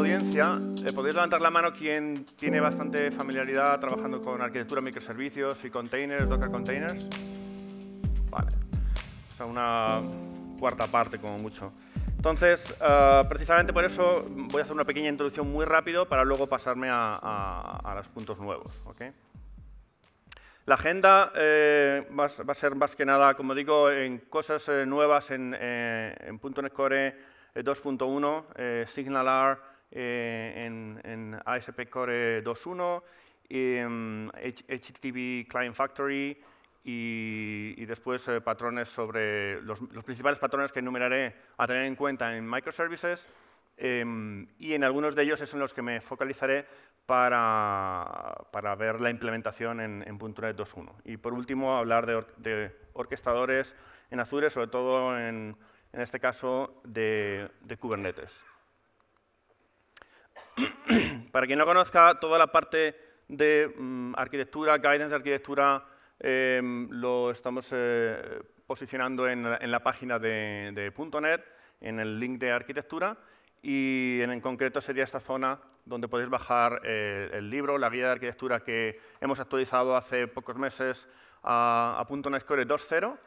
audiencia, eh, podéis levantar la mano quien tiene bastante familiaridad trabajando con arquitectura, microservicios y containers, Docker containers. Vale, o sea, una cuarta parte como mucho. Entonces, eh, precisamente por eso voy a hacer una pequeña introducción muy rápido para luego pasarme a, los puntos nuevos. La agenda eh, va, a ser más que nada, como digo, en cosas nuevas en, en .NET Core 2.1, SignalR, eh, en, ASP Core 2.1, mm, HTTP Client Factory y, después eh, patrones sobre los, principales patrones que enumeraré a tener en cuenta en microservices em, y en algunos de ellos es en los que me focalizaré para, para ver la implementación en, en 2.1. Y por último, hablar de, orquestadores en Azure, sobre todo en, en este caso de Kubernetes. para quien no conozca, toda la parte de mm, arquitectura, guidance de arquitectura, em, lo estamos eh, posicionando en, la página de, de .NET, en el link de arquitectura, y en, concreto sería esta zona donde podéis bajar eh, el libro, la guía de arquitectura que hemos actualizado hace pocos meses a, Punto.net .NET Core 2.0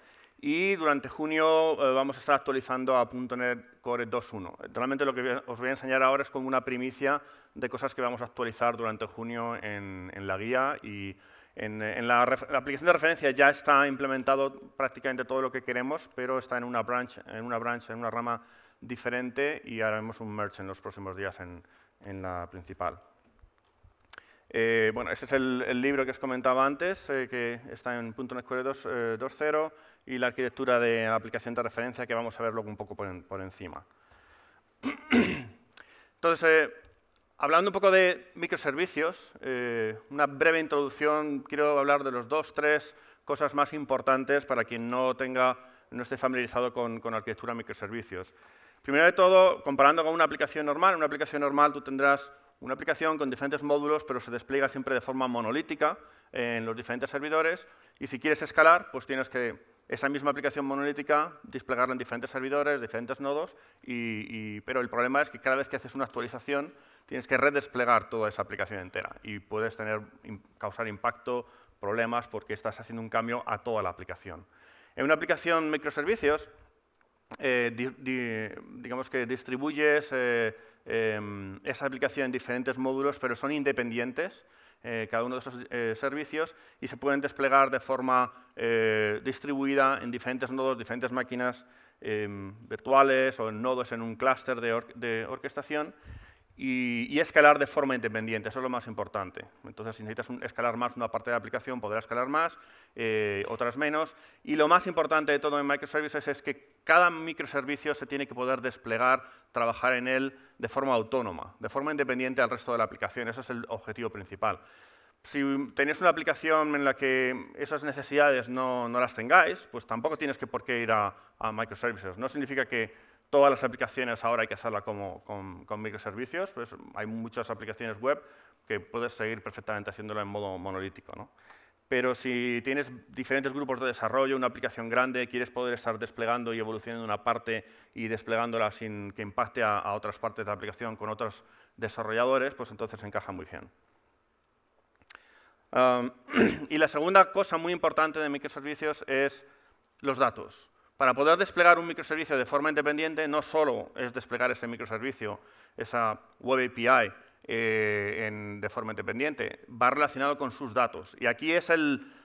y durante junio eh, vamos a estar actualizando a .NET Core 2.1. Realmente lo que os voy a enseñar ahora es como una primicia de cosas que vamos a actualizar durante junio en, la guía y en, la, aplicación de referencia ya está implementado prácticamente todo lo que queremos, pero está en una branch, en una, branch, en una rama diferente y haremos un merge en los próximos días en la principal. Eh, bueno, este es el, libro que os comentaba antes, eh, que está en .NET Core 2.0 eh, y la arquitectura de aplicación de referencia que vamos a ver luego un poco por, por encima. Entonces, hablando un poco de microservicios, una breve introducción, quiero hablar de los dos, tres cosas más importantes para quien no tenga no esté familiarizado con, arquitectura microservicios. Primero de todo, comparando con una aplicación normal, en una aplicación normal tú tendrás una aplicación con diferentes módulos, pero se despliega siempre de forma monolítica eh, en los diferentes servidores y si quieres escalar, pues tienes que esa misma aplicación monolítica desplegarla en diferentes servidores, diferentes nodos, pero el problema es que cada vez que haces una actualización tienes que redesplegar toda esa aplicación entera y puedes tener, causar impacto, problemas, porque estás haciendo un cambio a toda la aplicación. En una aplicación microservicios, eh, digamos que distribuyes eh, em, esa aplicación en diferentes módulos, pero son independientes eh, cada uno de esos servicios y se pueden desplegar de forma distribuida en diferentes nodos, diferentes máquinas em, virtuales o en nodos en un clúster de, de orquestación y, escalar de forma independiente, eso es lo más importante. Entonces, si necesitas escalar más una parte de la aplicación, podrás escalar más, eh, otras menos. Y lo más importante de todo en microservices es que cada microservicio se tiene que poder desplegar, trabajar en él de forma autónoma, de forma independiente al resto de la aplicación. Ese es el objetivo principal. Si tenéis una aplicación en la que esas necesidades no, las tengáis, pues tampoco tienes que por qué ir a, a microservices. No significa que todas las aplicaciones ahora hay que hacerla como, con, microservicios, pues hay muchas aplicaciones web que puedes seguir perfectamente haciéndola en modo monolítico. Pero si tienes diferentes grupos de desarrollo, una aplicación grande, quieres poder estar desplegando y evolucionando una parte y desplegándola sin que impacte a, otras partes de la aplicación con otros desarrolladores, pues entonces encaja muy bien. y la segunda cosa muy importante de microservicios es los datos. Para poder desplegar un microservicio de forma independiente, no solo es desplegar ese microservicio, esa web API, eh, de forma independiente, va relacionado con sus datos. Y aquí es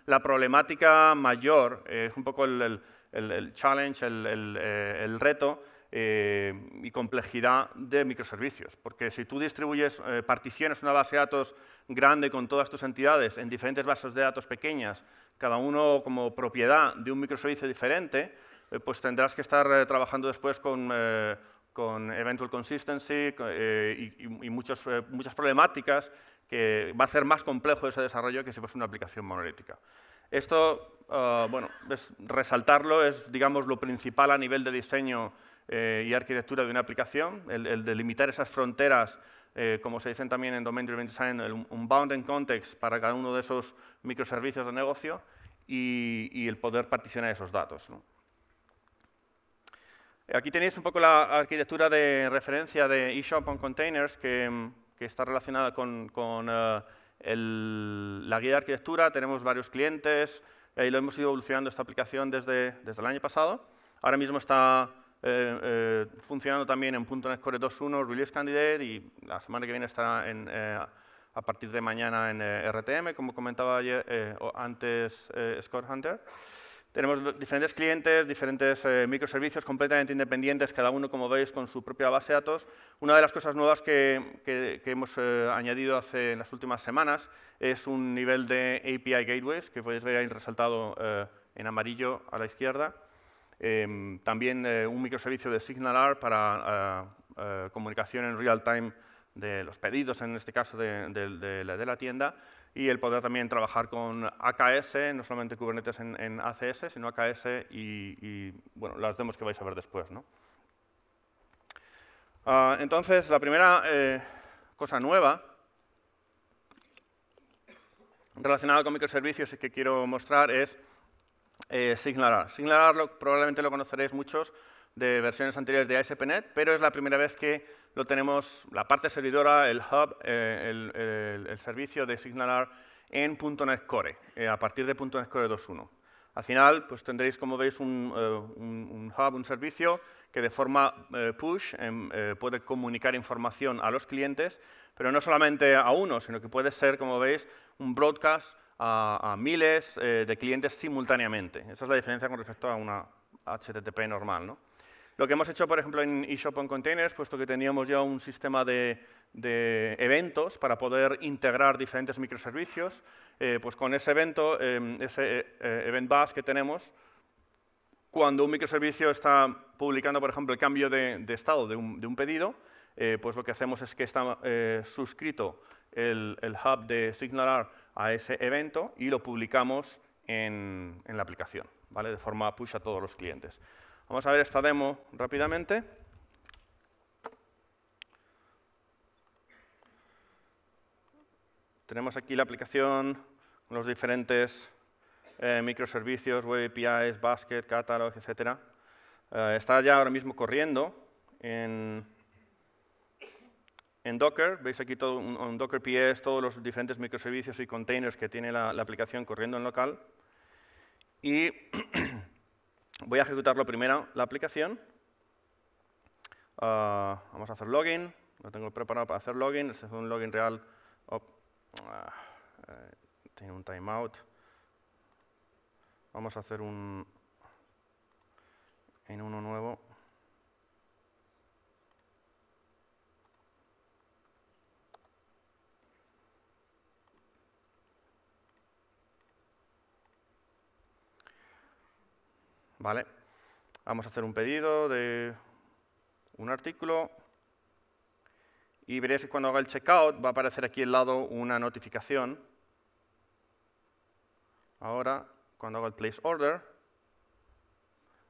la problemática mayor, eh, es un poco el, challenge, el, eh, reto y complejidad de microservicios. Porque si tú distribuyes, particiones una base de datos grande con todas tus entidades en diferentes bases de datos pequeñas, cada uno como propiedad de un microservicio diferente, eh, pues tendrás que estar eh, trabajando después con, eh, eventual consistency y, muchas problemáticas que va a hacer más complejo ese desarrollo que si fuese una aplicación monolítica. Esto, ah, bueno, es, resaltarlo es, digamos, lo principal a nivel de diseño y arquitectura de una aplicación, el, delimitar esas fronteras, como se dice también en Domain Driven Design, un bound context para cada uno de esos microservicios de negocio y, el poder particionar esos datos. Aquí tenéis un poco la arquitectura de referencia de eShop on Containers, que, está relacionada con, eh, la guía de arquitectura. Tenemos varios clientes eh, y lo hemos ido evolucionando esta aplicación desde, desde el año pasado. Ahora mismo está eh, funcionando también en .NET Core 2.1 Release Candidate y la semana que viene estará a partir de mañana en RTM, como comentaba antes Score Hunter. Tenemos diferentes clientes, diferentes eh, microservicios completamente independientes, cada uno, como veis, con su propia base de datos. Una de las cosas nuevas que, hemos eh, añadido hace en las últimas semanas es un nivel de API Gateways, que podéis ver ahí resaltado eh, en amarillo a la izquierda. Em, también un microservicio de SignalR para comunicación en real time de los pedidos, en este caso de, la tienda, y él podrá también trabajar con AKS, no solamente Kubernetes en, ACS, sino AKS y, bueno, las demos que vais a ver después. ¿no? Ah, entonces, la primera eh, cosa nueva relacionada con microservicios que quiero mostrar es eh, SignalR. probablemente lo conoceréis muchos de versiones anteriores de ASP.NET, pero es la primera vez que lo tenemos la parte servidora, el hub, eh, el, servicio de SignalR en .NET Core, eh, a partir de .NET Core 2.1. Al final, pues tendréis, como veis, eh, un, un, hub, un servicio que de forma push em, puede comunicar información a los clientes, pero no solamente a uno, sino que puede ser, como veis, un broadcast a, a miles de clientes simultáneamente. Esa es la diferencia con respecto a una HTTP normal. ¿no? Lo que hemos hecho, por ejemplo, en eShop on Containers, puesto que teníamos ya un sistema de, eventos para poder integrar diferentes microservicios, eh, pues con ese evento, em, ese eh, eh, event bus que tenemos, cuando un microservicio está publicando, por ejemplo, el cambio de, estado de un, pedido, pues lo que hacemos es que está suscrito el, hub de SignalR a ese evento y lo publicamos en, en la aplicación, ¿vale? de forma push a todos los clientes. Vamos a ver esta demo rápidamente. Tenemos aquí la aplicación con los diferentes eh, microservicios, web APIs, basket, catalog, etc. Eh, está ya ahora mismo corriendo en, en Docker. Veis aquí todo un, Docker PS, todos los diferentes microservicios y containers que tiene la, la aplicación corriendo en local. Y Voy a ejecutarlo primero la aplicación. Ah, vamos a hacer login. Lo tengo preparado para hacer login. Este es un login real. Ah, eh, tiene un timeout. Vamos a hacer un en uno nuevo. ¿vale? Vamos a hacer un pedido de un artículo y veréis que cuando haga el checkout va a aparecer aquí al lado una notificación. Ahora, cuando haga el place order,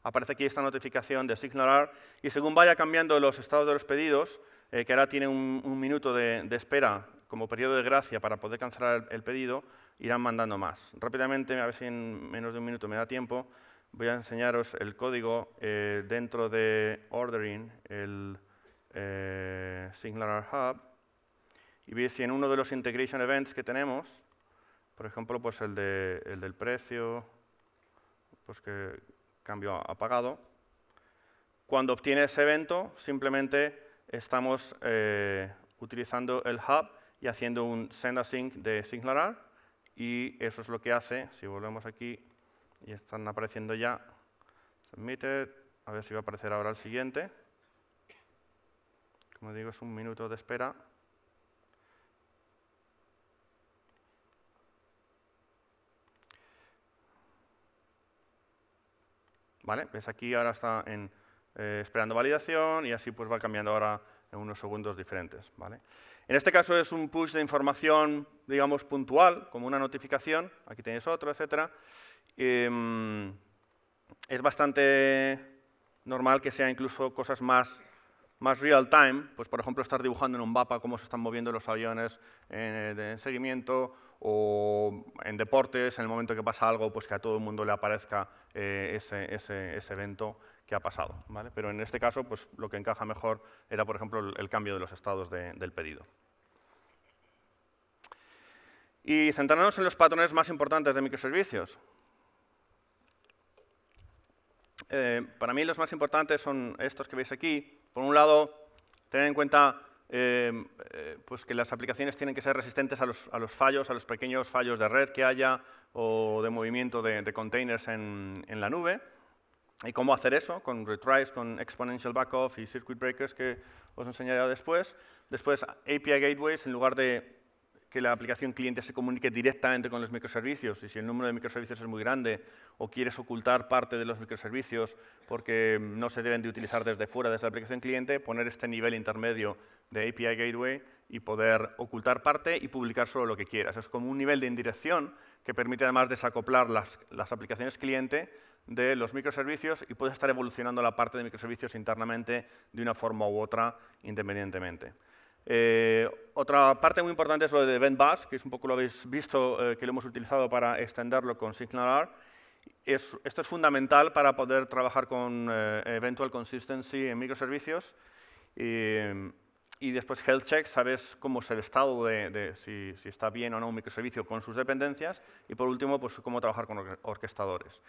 aparece aquí esta notificación de SignalR y según vaya cambiando los estados de los pedidos, eh, que ahora tiene un, minuto de, espera como periodo de gracia para poder cancelar el, el pedido, irán mandando más. Rápidamente, a ver si en menos de un minuto me da tiempo, voy a enseñaros el código eh, dentro de ordering, el eh, Hub. Y veis si en uno de los integration events que tenemos, por ejemplo, pues el, de, el del precio, pues que cambio apagado. cuando obtiene ese evento, simplemente estamos eh, utilizando el hub y haciendo un send async de Singular. y eso es lo que hace, si volvemos aquí y están apareciendo ya. Submitted, a ver si va a aparecer ahora el siguiente. Como digo, es un minuto de espera. ¿Vale? Ves aquí ahora está en, eh, esperando validación y así pues va cambiando ahora en unos segundos diferentes. ¿vale? En este caso es un push de información, digamos, puntual, como una notificación, aquí tenéis otro, etcétera. Em, es bastante normal que sea incluso cosas más, real time, pues por ejemplo estar dibujando en un mapa cómo se están moviendo los aviones en, eh, seguimiento o en deportes, en el momento que pasa algo, pues que a todo el mundo le aparezca eh, ese, evento que ha pasado. Pero en este caso, pues lo que encaja mejor era, por ejemplo, el cambio de los estados del pedido. Y centrarnos en los patrones más importantes de microservicios. Eh, para mí los más importantes son estos que veis aquí. Por un lado, tener en cuenta eh, eh, pues que las aplicaciones tienen que ser resistentes a los, fallos, a los pequeños fallos de red que haya o de movimiento de, containers en, en, la nube. ¿Y cómo hacer eso? Con retries, con exponential backoff y circuit breakers que os enseñaré después. Después, API gateways, en lugar de que la aplicación cliente se comunique directamente con los microservicios y si el número de microservicios es muy grande o quieres ocultar parte de los microservicios porque no se deben de utilizar desde fuera, de la aplicación cliente, poner este nivel intermedio de API Gateway y poder ocultar parte y publicar solo lo que quieras. Es como un nivel de indirección que permite además desacoplar las, aplicaciones cliente de los microservicios y puedes estar evolucionando la parte de microservicios internamente de una forma u otra independientemente. Eh, otra parte muy importante es lo de Event Bus, que es un poco lo habéis visto, eh, que lo hemos utilizado para extenderlo con SignalR. esto es fundamental para poder trabajar con eh, Eventual Consistency en microservicios. Y, después Health Check, sabes cómo es el estado de, si, si, está bien o no un microservicio con sus dependencias. Y por último, pues cómo trabajar con orquestadores.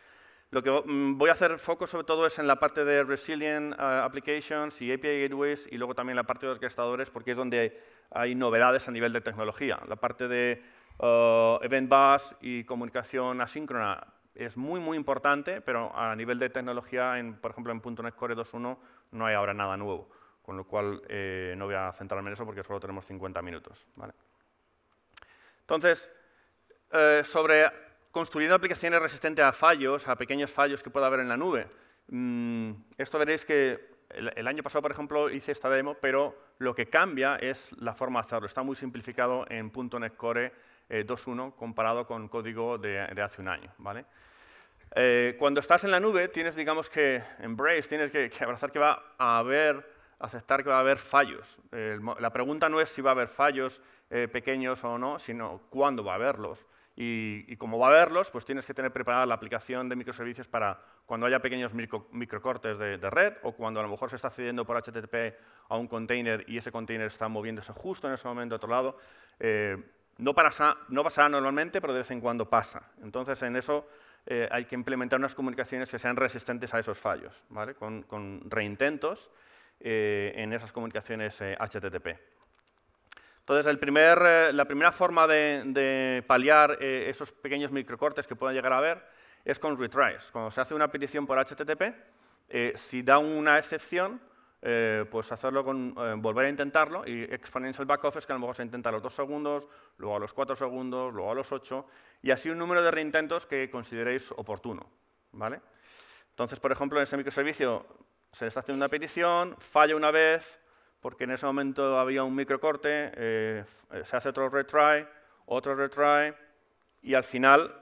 Lo que mm, voy a hacer foco sobre todo es en la parte de Resilient eh, Applications y API Gateways y luego también la parte de orquestadores porque es donde hay novedades a nivel de tecnología. La parte de eh, Event Bus y comunicación asíncrona es muy, muy importante, pero a nivel de tecnología, en, por ejemplo, en .NET Core 2.1 no hay ahora nada nuevo, con lo cual eh, no voy a centrarme en eso porque solo tenemos 50 minutos. Entonces, sobre construyendo aplicaciones resistentes a fallos, a pequeños fallos que pueda haber en la nube. Mm, esto veréis que el, año pasado, por ejemplo, hice esta demo, pero lo que cambia es la forma de hacerlo. Está muy simplificado en .NET Core 2.1 eh, comparado con código de, hace un año. ¿vale? Eh, cuando estás en la nube, tienes digamos que embrace, tienes que, abrazar que va a haber aceptar que va a haber fallos. la pregunta no es si va a haber fallos eh, pequeños o no, sino cuándo va a haberlos. Y, como va a verlos, pues tienes que tener preparada la aplicación de microservicios para cuando haya pequeños microcortes de, red o cuando a lo mejor se está accediendo por HTTP a un container y ese container está moviéndose justo en ese momento a otro lado. Eh, no, pasará normalmente, pero de vez en cuando pasa. Entonces, en eso eh, hay que implementar unas comunicaciones que sean resistentes a esos fallos, ¿vale? con, reintentos eh, en esas comunicaciones HTTP. Entonces, el primer, eh, la primera forma de, paliar eh, esos pequeños microcortes que puedan llegar a haber es con retries. Cuando se hace una petición por HTTP, eh, si da una excepción, pues hacerlo con volver a intentarlo y exponential es que a lo mejor se intenta a los dos segundos, luego a los cuatro segundos, luego a los ocho y así un número de reintentos que consideréis oportuno. ¿vale? Entonces, por ejemplo, en ese microservicio se está haciendo una petición, falla una vez, porque en ese momento había un microcorte, eh, se hace otro retry, otro retry, y al final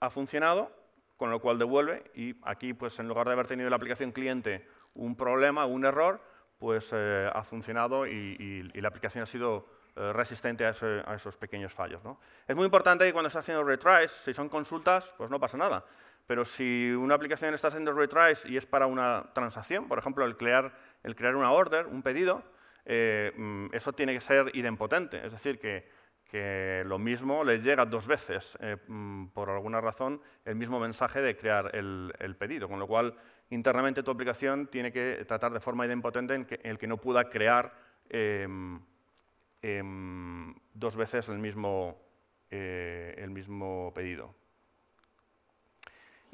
ha funcionado, con lo cual devuelve, y aquí, pues en lugar de haber tenido la aplicación cliente un problema, un error, pues eh, ha funcionado y, la aplicación ha sido eh, resistente a, esos pequeños fallos. ¿no? Es muy importante que cuando estás haciendo retries, si son consultas, pues no pasa nada. Pero si una aplicación está haciendo retries y es para una transacción, por ejemplo, el crear el crear una order, un pedido, eh, mm, eso tiene que ser idempotente, es decir, que, lo mismo le llega dos veces, eh, mm, por alguna razón, el mismo mensaje de crear el, pedido, con lo cual internamente tu aplicación tiene que tratar de forma idempotente el que no pueda crear em, em, dos veces el mismo eh, pedido.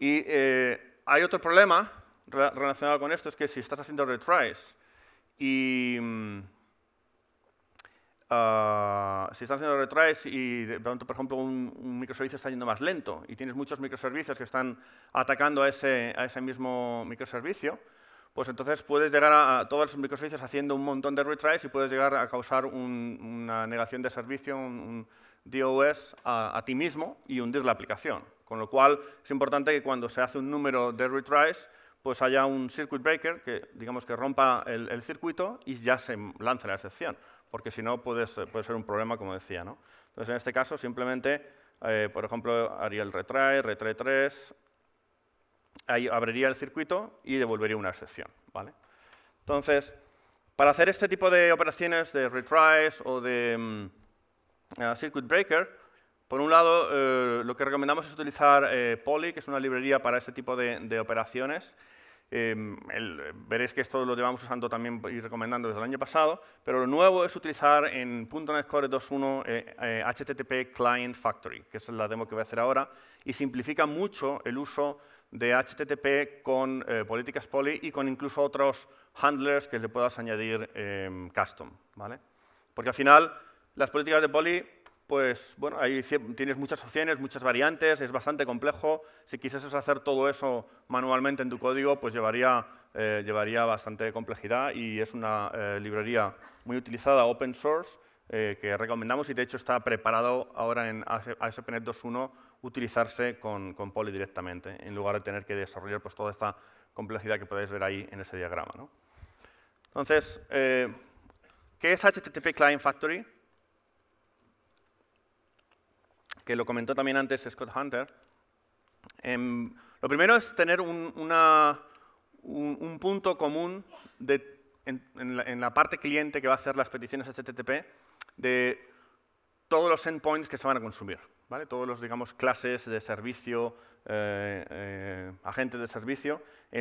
Y hay otro problema relacionado con esto es que si estás haciendo retries y... Mm, ah, si estás haciendo retries y de pronto, por ejemplo, un, microservicio está yendo más lento y tienes muchos microservicios que están atacando a ese, a ese mismo microservicio, pues entonces puedes llegar a, todos los microservicios haciendo un montón de retries y puedes llegar a causar una negación de servicio, un, DOS a, a, ti mismo y hundir la aplicación. Con lo cual, es importante que cuando se hace un número de retries, pues haya un circuit breaker que, digamos, que rompa el, circuito y ya se lance la excepción, porque si no puede ser, puede ser un problema, como decía. ¿no? Entonces, en este caso, simplemente, eh, por ejemplo, haría el retry, retry 3, ahí abriría el circuito y devolvería una excepción. ¿vale? Entonces, para hacer este tipo de operaciones de retries o de mm, eh, circuit breaker, por un lado, eh, lo que recomendamos es utilizar eh, Poly, que es una librería para este tipo de, operaciones. Em, el, veréis que esto lo llevamos usando también y recomendando desde el año pasado, pero lo nuevo es utilizar en .NET Core 2.1 eh, eh, HTTP Client Factory, que es la demo que voy a hacer ahora, y simplifica mucho el uso de HTTP con políticas Poly y con incluso otros handlers que le puedas añadir em, custom. ¿vale? Porque al final, las políticas de Poly pues bueno, ahí tienes muchas opciones, muchas variantes, es bastante complejo. Si quisieses hacer todo eso manualmente en tu código, pues llevaría, eh, llevaría bastante complejidad y es una eh, librería muy utilizada, open source, eh, que recomendamos y de hecho está preparado ahora en ASP.NET 2.1 utilizarse con, con Poly directamente, en lugar de tener que desarrollar pues, toda esta complejidad que podéis ver ahí en ese diagrama. Entonces, ¿qué es HTTP Client Factory? que lo comentó también antes Scott Hunter. Em, lo primero es tener un, punto común en, la, parte cliente que va a hacer las peticiones HTTP de todos los endpoints que se van a consumir. ¿vale? Todos los, digamos, clases de servicio, eh, eh, agentes de servicio, eh,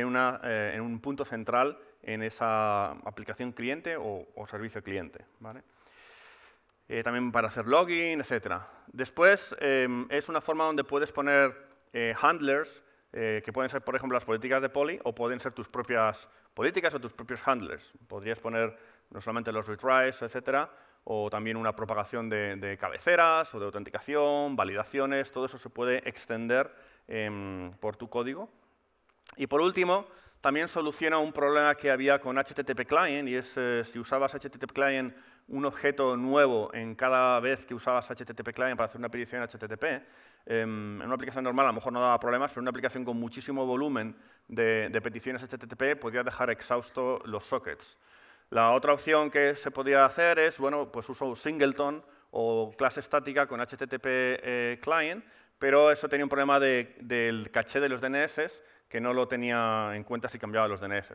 en, un punto central en esa aplicación cliente o, o servicio cliente. ¿vale? Eh, también para hacer login, etc. Después, em, es una forma donde puedes poner eh, handlers, eh, que pueden ser, por ejemplo, las políticas de Poly o pueden ser tus propias políticas o tus propios handlers. Podrías poner no solamente los retries, etc., o también una propagación de, cabeceras o de autenticación, validaciones, todo eso se puede extender em, por tu código. Y por último, también soluciona un problema que había con HTTP Client, y es si usabas HTTP Client un objeto nuevo en cada vez que usabas HTTP client para hacer una petición HTTP, em, en una aplicación normal a lo mejor no daba problemas, pero en una aplicación con muchísimo volumen de, peticiones HTTP podía dejar exhausto los sockets. La otra opción que se podía hacer es, bueno, pues uso singleton o clase estática con HTTP eh, client, pero eso tenía un problema del caché de los DNS que no lo tenía en cuenta si cambiaba los DNS.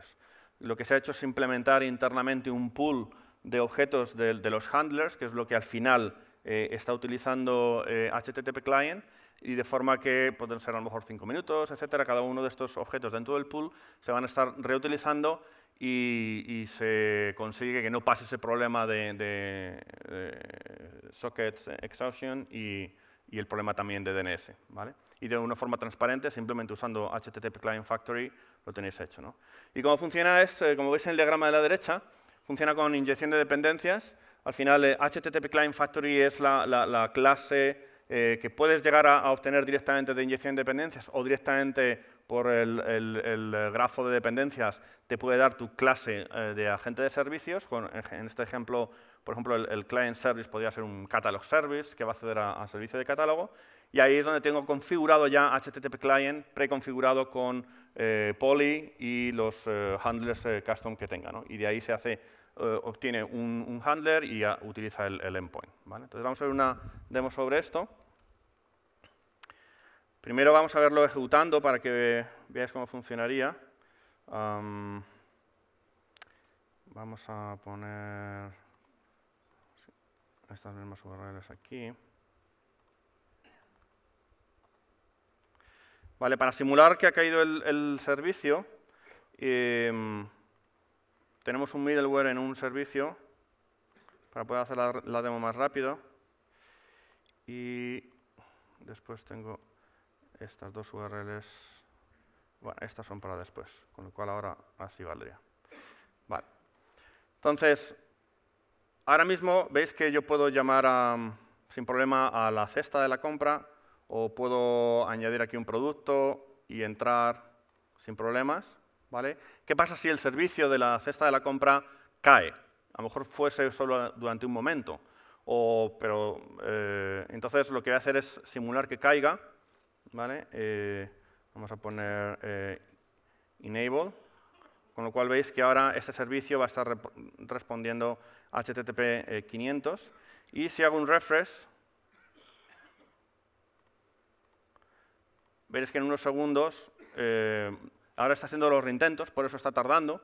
Lo que se ha hecho es implementar internamente un pool de objetos de, los handlers, que es lo que al final eh, está utilizando HTTP eh, Client, y de forma que pueden ser a lo mejor cinco minutos, etcétera. Cada uno de estos objetos dentro del pool se van a estar reutilizando y, se consigue que no pase ese problema de, socket sockets eh, exhaustion y, el problema también de DNS. ¿vale? Y de una forma transparente, simplemente usando HTTP Client Factory, lo tenéis hecho. Y cómo funciona es, como veis en el diagrama de la derecha, funciona con inyección de dependencias. Al final, HTTP eh, Client Factory es la, clase eh, que puedes llegar a, obtener directamente de inyección de dependencias o directamente por el, eh, grafo de dependencias te puede dar tu clase de agente de servicios. en este ejemplo, por ejemplo, el, client service podría ser un catalog service que va a acceder a, servicio de catálogo. Y ahí es donde tengo configurado ya HTTP client preconfigurado con eh, y los handlers custom que tenga. Y de ahí se hace eh, obtiene un, handler y utiliza el, endpoint. Entonces vamos a ver una demo sobre esto. Primero vamos a verlo ejecutando para que veáis cómo funcionaría. vamos a poner estas mismas URLs aquí. Vale, para simular que ha caído el, servicio, em, tenemos un middleware en un servicio para poder hacer la, demo más rápido. Y después tengo estas dos URLs. Bueno, estas son para después, con lo cual ahora así valdría. Vale. Entonces, ahora mismo veis que yo puedo llamar sin problema a la cesta de la compra o puedo añadir aquí un producto y entrar sin problemas. ¿Qué pasa si el servicio de la cesta de la compra cae? A lo mejor fuese solo durante un momento, pero eh, entonces lo que voy a hacer es simular que caiga, eh, vamos a poner eh, enable, con lo cual veis que ahora este servicio va a estar respondiendo HTTP 500, y si hago un refresh, veréis que en unos segundos Ahora está haciendo los reintentos, por eso está tardando.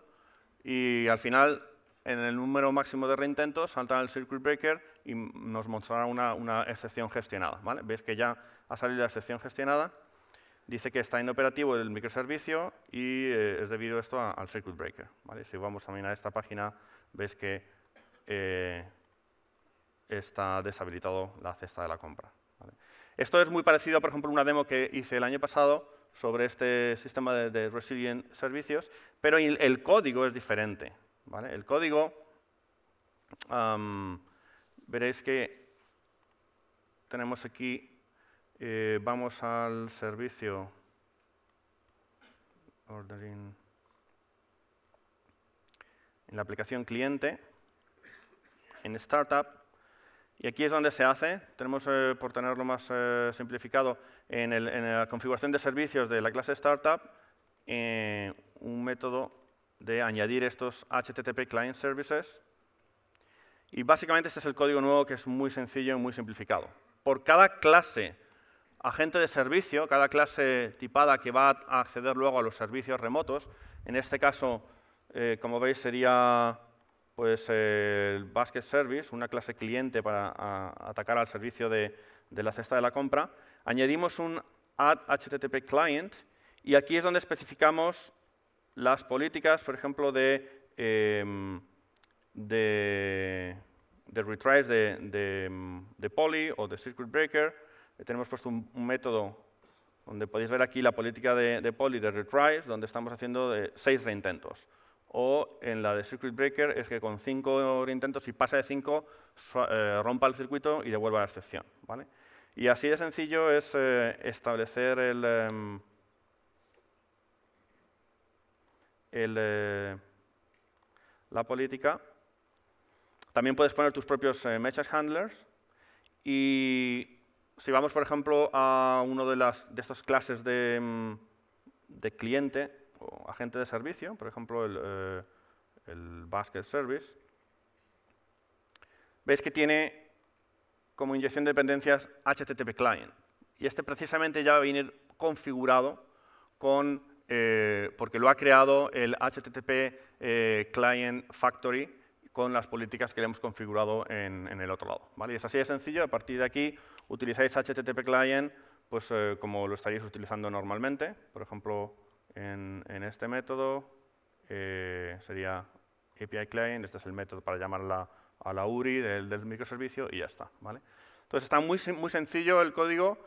Y al final, en el número máximo de reintentos, salta el circuit breaker y nos mostrará una, excepción gestionada. ¿vale? Ves que ya ha salido la excepción gestionada. Dice que está inoperativo el microservicio y eh, es debido esto al circuit breaker. ¿vale? Si vamos a mirar esta página, ves que eh, está deshabilitado la cesta de la compra. Esto es muy parecido, por ejemplo, a una demo que hice el año pasado sobre este sistema de, resilient servicios, pero el, código es diferente. El código, veréis que tenemos aquí, eh, vamos al servicio en la aplicación cliente, en startup, y aquí es donde se hace, tenemos, eh, por tenerlo más eh, simplificado, en, la configuración de servicios de la clase Startup, eh, un método de añadir estos HTTP Client Services. Y básicamente este es el código nuevo que es muy sencillo y muy simplificado. Por cada clase agente de servicio, cada clase tipada que va a acceder luego a los servicios remotos, en este caso, como veis, sería pues, eh, el Basket Service, una clase cliente para atacar al servicio de, la cesta de la compra, añadimos un Add HTTP Client y aquí es donde especificamos las políticas, por ejemplo, de, em, de, retries de, de, poly o de circuit breaker. Eh, tenemos puesto un, método donde podéis ver aquí la política de, poly de retries, donde estamos haciendo eh, seis reintentos o en la de Circuit Breaker es que con cinco intentos, si pasa de cinco, eh, rompa el circuito y devuelva la excepción. Y así de sencillo es eh, establecer el, em, eh, la política. También puedes poner tus propios message handlers y si vamos, por ejemplo, a uno de, las, de estas clases de em, cliente, agente de servicio, por ejemplo, el, eh, Basket Service, veis que tiene como inyección de dependencias HTTP Client. Y este precisamente ya va a venir configurado con, eh, porque lo ha creado el HTTP eh, Client Factory con las políticas que le hemos configurado en, el otro lado. ¿vale? es así de sencillo, a partir de aquí utilizáis HTTP Client pues, como lo estaríais utilizando normalmente. Por ejemplo, en, este método eh, sería API client, este es el método para llamarla a la URI del, microservicio y ya está. ¿vale? Entonces está muy, muy sencillo el código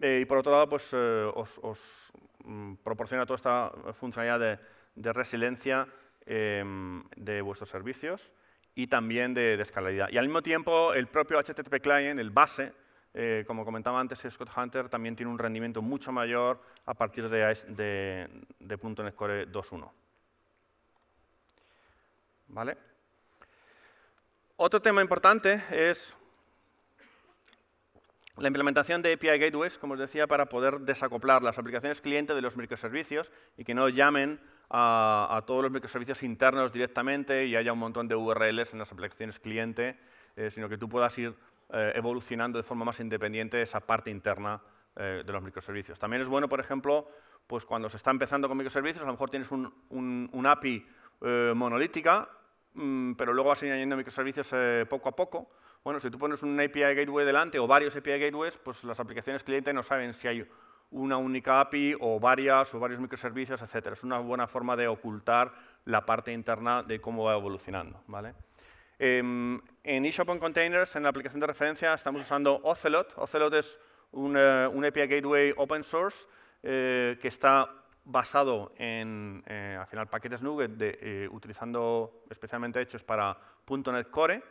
eh, y por otro lado pues, eh, os, mm, proporciona toda esta funcionalidad de, de resiliencia em, de vuestros servicios y también de, de escalabilidad. Y al mismo tiempo el propio HTTP client, el base, eh, como comentaba antes, Scott Hunter también tiene un rendimiento mucho mayor a partir de, de, de en Core 2.1. ¿Vale? Otro tema importante es la implementación de API Gateways, como os decía, para poder desacoplar las aplicaciones cliente de los microservicios y que no llamen a, todos los microservicios internos directamente y haya un montón de URLs en las aplicaciones cliente, eh, sino que tú puedas ir eh, evolucionando de forma más independiente esa parte interna eh, de los microservicios. También es bueno, por ejemplo, pues cuando se está empezando con microservicios, a lo mejor tienes un, API eh, monolítica, mm, pero luego vas añadiendo microservicios poco a poco. Bueno, si tú pones un API Gateway delante o varios API Gateways, pues las aplicaciones clientes no saben si hay una única API o varias o varios microservicios, etc. Es una buena forma de ocultar la parte interna de cómo va evolucionando. ¿vale? Em, en eShop on Containers, en la aplicación de referencia, estamos usando Ocelot. Ocelot es un, eh, API Gateway open source eh, que está basado en, eh, al final, paquetes Nuget utilizando especialmente hechos para .NET Core,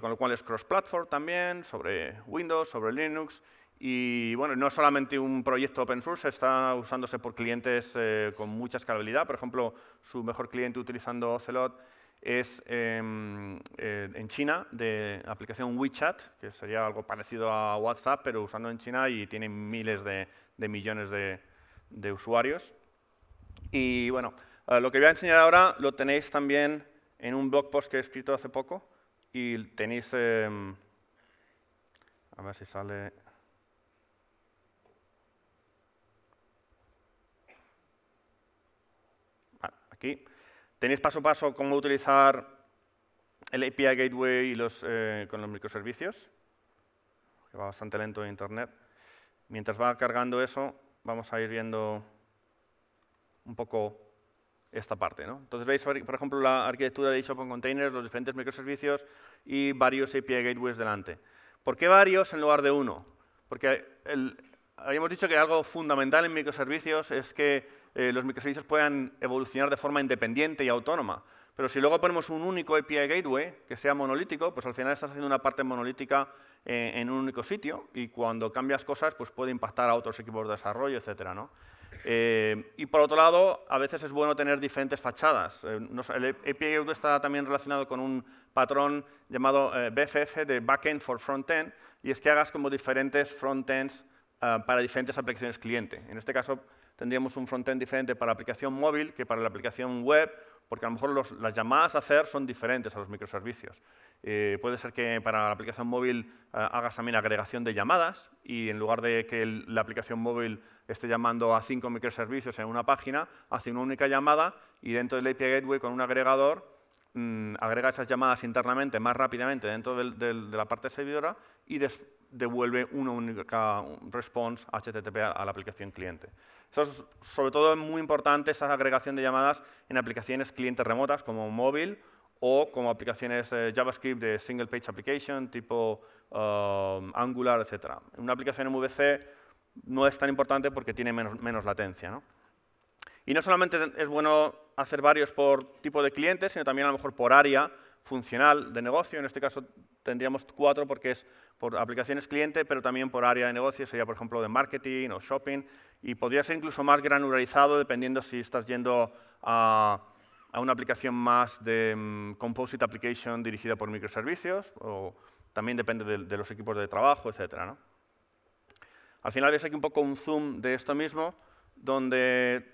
con lo cual es cross-platform también, sobre Windows, sobre Linux, y bueno, no solamente un proyecto open source, está usándose por clientes con mucha escalabilidad. Por ejemplo, su mejor cliente utilizando Ocelot es em, eh, en China de aplicación WeChat, que sería algo parecido a WhatsApp, pero usando en China y tiene miles de, millones de, usuarios. Y bueno, eh, lo que voy a enseñar ahora lo tenéis también en un blog post que he escrito hace poco y tenéis... Em, a ver si sale... aquí Tenéis paso a paso cómo utilizar el API Gateway eh, con los microservicios, que va bastante lento en Internet. Mientras va cargando eso, vamos a ir viendo un poco esta parte. Entonces veis, por ejemplo, la arquitectura de e-shop en containers, los diferentes microservicios y varios API gateways delante. ¿Por qué varios en lugar de uno? Porque habíamos dicho que algo fundamental en microservicios es que eh, los microservicios puedan evolucionar de forma independiente y autónoma. Pero si luego ponemos un único API Gateway que sea monolítico, pues al final estás haciendo una parte monolítica eh, en un único sitio y cuando cambias cosas pues puede impactar a otros equipos de desarrollo, etc. Eh, y por otro lado, a veces es bueno tener diferentes fachadas. el API Gateway está también relacionado con un patrón llamado BFF de Backend for Frontend y es que hagas como diferentes frontends ah, para diferentes aplicaciones cliente. En este caso, tendríamos un frontend diferente para la aplicación móvil que para la aplicación web, porque a lo mejor las llamadas a hacer son diferentes a los microservicios. Eh, puede ser que para la aplicación móvil eh, hagas también agregación de llamadas y en lugar de que la aplicación móvil esté llamando a cinco microservicios en una página, hace una única llamada y dentro del API Gateway con un agregador mm, agrega esas llamadas internamente más rápidamente dentro de la parte servidora y des, devuelve una única response HTTP a la aplicación cliente. Eso sobre todo es muy importante esa agregación de llamadas en aplicaciones clientes remotas como móvil o como aplicaciones eh, JavaScript de single page application tipo um, Angular, etc. Una aplicación MVC no es tan importante porque tiene menos, latencia. Y no solamente es bueno hacer varios por tipo de cliente, sino también a lo mejor por área funcional de negocio. En este caso tendríamos cuatro porque es por aplicaciones cliente, pero también por área de negocio, sería por ejemplo de marketing o shopping, y podría ser incluso más granularizado dependiendo si estás yendo a, una aplicación más de mm, composite application dirigida por microservicios, o también depende de, los equipos de trabajo, etc. Al final veis aquí un poco un zoom de esto mismo, donde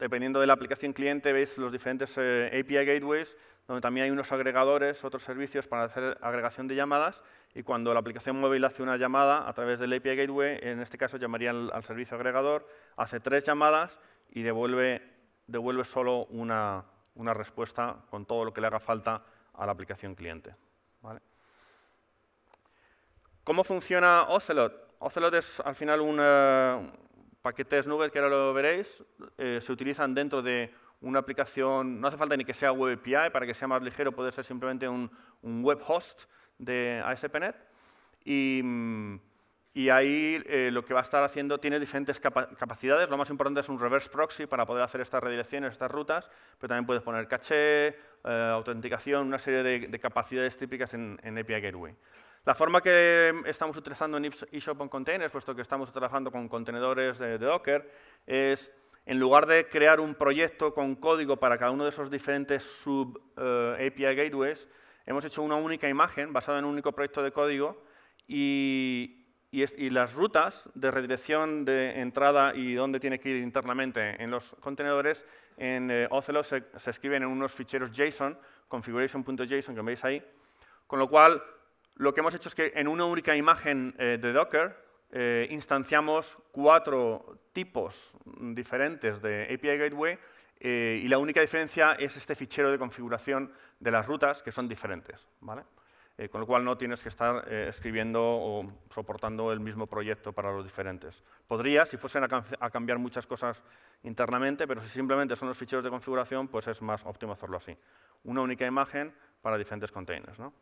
dependiendo de la aplicación cliente, veis los diferentes eh, API gateways, donde también hay unos agregadores, otros servicios para hacer agregación de llamadas, y cuando la aplicación móvil hace una llamada a través del API gateway, en este caso llamaría al, servicio agregador, hace tres llamadas y devuelve, solo una, respuesta con todo lo que le haga falta a la aplicación cliente. ¿Cómo funciona Ocelot? Ocelot es al final un... Eh, paquetes nubes, que ahora lo veréis, eh, se utilizan dentro de una aplicación, no hace falta ni que sea Web API, para que sea más ligero puede ser simplemente un, web host de ASP.NET mm, y, ahí eh, lo que va a estar haciendo tiene diferentes capacidades, lo más importante es un reverse proxy para poder hacer estas redirecciones, estas rutas, pero también puedes poner caché, eh, autenticación, una serie de, capacidades típicas en, en API Gateway. La forma que em, estamos utilizando en eShop on Containers, puesto que estamos trabajando con contenedores de, Docker, es en lugar de crear un proyecto con código para cada uno de esos diferentes sub-API eh, gateways, hemos hecho una única imagen basada en un único proyecto de código y, las rutas de redirección de entrada y dónde tiene que ir internamente en los contenedores, en Ocelo eh, Ocelot se, se, escriben en unos ficheros JSON, configuration.json que veis ahí, con lo cual lo que hemos hecho es que en una única imagen eh, de Docker eh, instanciamos cuatro tipos diferentes de API Gateway eh, y la única diferencia es este fichero de configuración de las rutas que son diferentes. ¿vale? con lo cual no tienes que estar escribiendo o soportando el mismo proyecto para los diferentes. Podría, si fuesen a, cambiar muchas cosas internamente, pero si simplemente son los ficheros de configuración, pues es más óptimo hacerlo así. Una única imagen para diferentes containers. ¿no?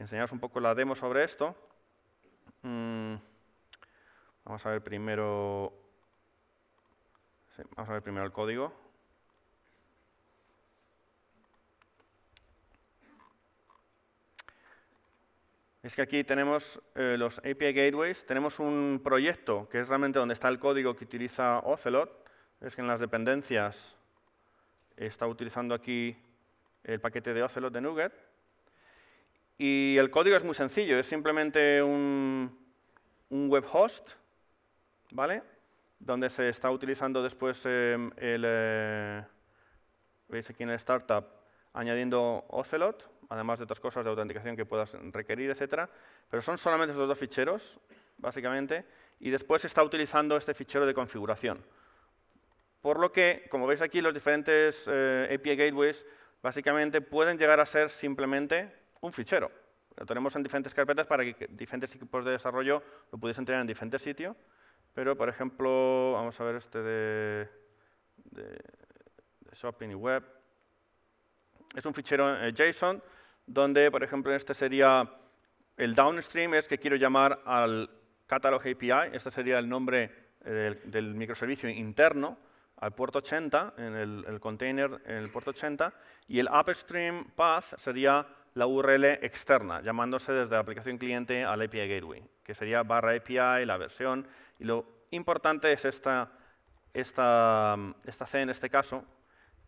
enseñaros un poco la demo sobre esto. Mm, vamos a ver primero, vamos a ver primero el código. Es que aquí tenemos eh, los API Gateways, tenemos un proyecto que es realmente donde está el código que utiliza Ocelot. Es que en las dependencias está utilizando aquí el paquete de Ocelot de Nugget. Y el código es muy sencillo, es simplemente un, web host, ¿vale? Donde se está utilizando después em, el... Eh, ¿Veis aquí en el startup? Añadiendo Ocelot, además de otras cosas de autenticación que puedas requerir, etcétera. Pero son solamente esos dos ficheros, básicamente. Y después se está utilizando este fichero de configuración. Por lo que, como veis aquí, los diferentes eh, API gateways básicamente pueden llegar a ser simplemente un fichero. Lo tenemos en diferentes carpetas para que diferentes equipos de desarrollo lo pudiesen tener en diferentes sitios. Pero, por ejemplo, vamos a ver este de, shopping y web. Es un fichero eh, JSON donde, por ejemplo, este sería el downstream, es que quiero llamar al catalog API. Este sería el nombre eh, del, microservicio interno al puerto 80, en el, el, container en el puerto 80. Y el upstream path sería la URL externa, llamándose desde la aplicación cliente al API Gateway, que sería barra API, la versión. Y lo importante es esta, esta, esta C en este caso,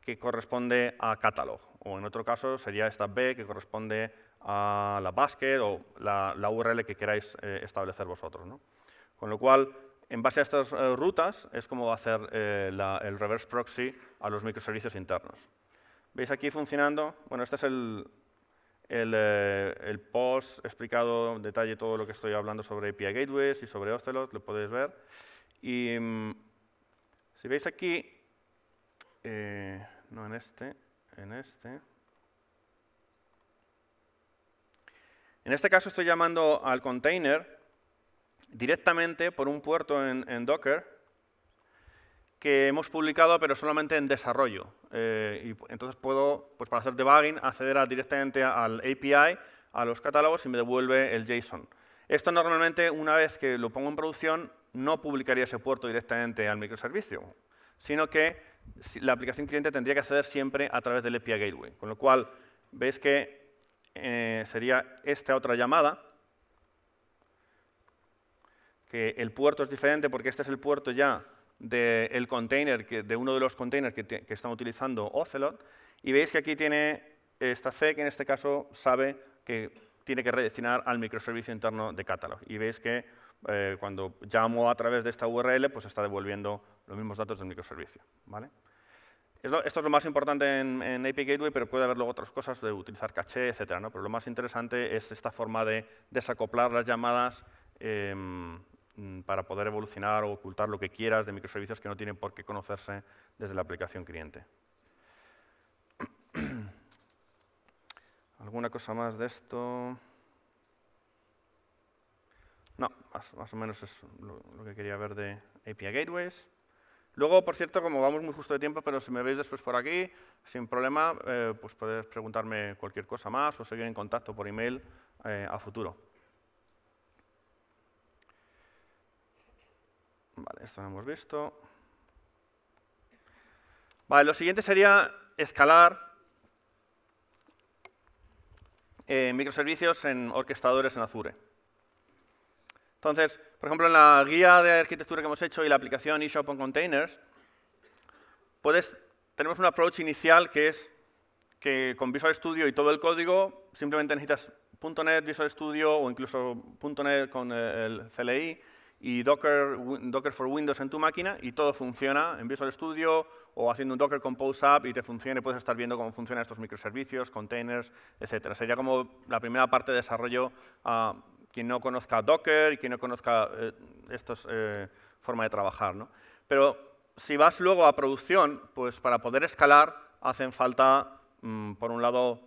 que corresponde a catalog, o en otro caso sería esta B que corresponde a la basket o la, URL que queráis eh, establecer vosotros. ¿no? Con lo cual, en base a estas eh, rutas, es como va a hacer eh, el reverse proxy a los microservicios internos. ¿Veis aquí funcionando? Bueno, este es el, eh, el, post explicado en detalle todo lo que estoy hablando sobre API Gateways y sobre Ocelot, lo podéis ver. Y mm, si veis aquí, eh, no en este, en este. En este caso estoy llamando al container directamente por un puerto en Docker que hemos publicado, pero solamente en desarrollo. Eh, y entonces puedo, pues para hacer debugging, acceder directamente al API, a los catálogos, y me devuelve el JSON. Esto normalmente, una vez que lo pongo en producción, no publicaría ese puerto directamente al microservicio, sino que la aplicación cliente tendría que acceder siempre a través del API Gateway. Con lo cual, veis que eh, sería esta otra llamada, que el puerto es diferente porque este es el puerto ya de, container que, de uno de los containers que, están utilizando Ocelot y veis que aquí tiene esta C que en este caso sabe que tiene que redestinar al microservicio interno de Catalog. Y veis que eh, cuando llamo a través de esta URL, pues está devolviendo los mismos datos del microservicio. ¿vale? Esto, es lo más importante en, API Gateway, pero puede haber luego otras cosas de utilizar caché, etcétera. ¿no? Pero lo más interesante es esta forma de desacoplar las llamadas em, Mm, para poder evolucionar o ocultar lo que quieras de microservicios que no tienen por qué conocerse desde la aplicación cliente. ¿Alguna cosa más de esto? No, más, o menos es lo, que quería ver de API Gateways. Luego, por cierto, como vamos muy justo de tiempo, pero si me veis después por aquí, sin problema, eh, pues podéis preguntarme cualquier cosa más o seguir en contacto por email eh, a futuro. Vale, esto lo hemos visto. Vale, lo siguiente sería escalar eh, microservicios en orquestadores en Azure. Entonces, por ejemplo, en la guía de arquitectura que hemos hecho y la aplicación eShop on Containers, puedes, tenemos un approach inicial que es que con Visual Studio y todo el código, simplemente necesitas .NET, Visual Studio o incluso .NET con eh, el CLI, y Docker, Docker for Windows en tu máquina y todo funciona en Visual Studio o haciendo un Docker Compose App y te funciona puedes estar viendo cómo funcionan estos microservicios, containers, etc. Sería como la primera parte de desarrollo a quien no conozca Docker y quien no conozca eh, esta eh, forma de trabajar. ¿no? Pero si vas luego a producción, pues para poder escalar hacen falta, mm, por un lado,